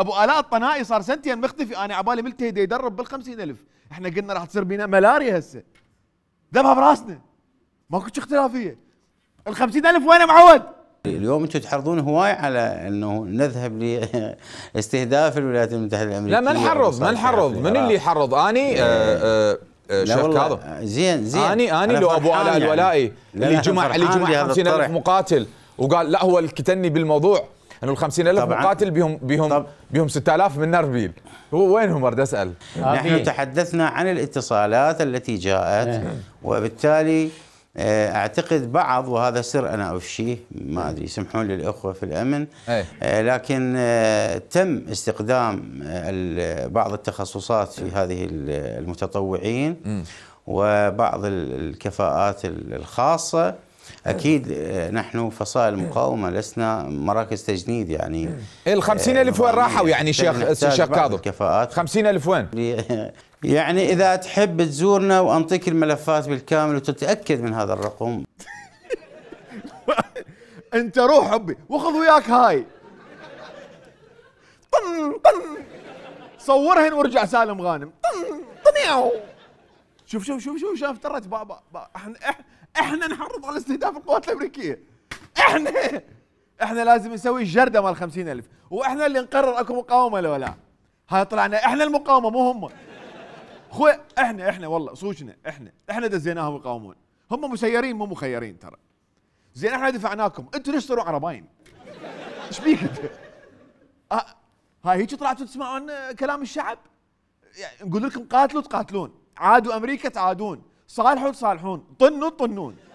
ابو الاء الطنائي صار سنتين مختفي انا عبالي ملتهي يدرب بال 50000 احنا قلنا راح تصير بينا ملاريا هسه ذبها براسنا ماكو اختلافيه ال 50000 وين معود؟ اليوم انتم تحرضون هواي على انه نذهب لاستهداف الولايات المتحده الامريكيه لا ما نحرض ما نحرض من اللي يحرض اني آه, آه، شيخ كاظم زين زين اني اني لو ابو علاء يعني. الولائي يعني. اللي جمع اللي جمع 50000 مقاتل وقال لا هو الكتني بالموضوع انه ال 50000 مقاتل بهم بهم بهم 6000 من نربيل هو وينهم اريد اسال آه، نحن إيه. تحدثنا عن الاتصالات التي جاءت إيه. وبالتالي آه، اعتقد بعض وهذا سر انا افشيه ما ادري سمحون للاخوه في الامن إيه. آه، لكن تم استخدام بعض التخصصات في هذه المتطوعين وبعض الكفاءات الخاصه اكيد آه، نحن فصائل مقاومه لسنا مراكز تجنيد يعني إيه، ال 50000 آه، وين راحوا يعني شيخ شيخ كاظم الكفاءات 50000 وين يعني اذا تحب تزورنا وانطيك الملفات بالكامل وتتاكد من هذا الرقم انت روح حبي وخذ وياك هاي طن طن صورهن وارجع سالم غانم طن شوف شوف شوف شوف شاف ترت بابا با احنا احنا نحرض على استهداف القوات الامريكيه احنا احنا لازم نسوي الجرده مال 50000 واحنا اللي نقرر اكو مقاومه لو لا هاي طلعنا احنا المقاومه مو هم اخوي احنا احنا والله صوجنا احنا احنا دزيناهم يقاومون هم مسيرين مو مخيرين ترى زين احنا دفعناكم انتوا ليش تروحوا عرباين؟ ايش بيك انت؟ آه، هاي هيك طلعتوا تسمعون كلام الشعب؟ يعني نقول لكم قاتلوا تقاتلون عادوا امريكا تعادون صالحوا تصالحون طنوا طنون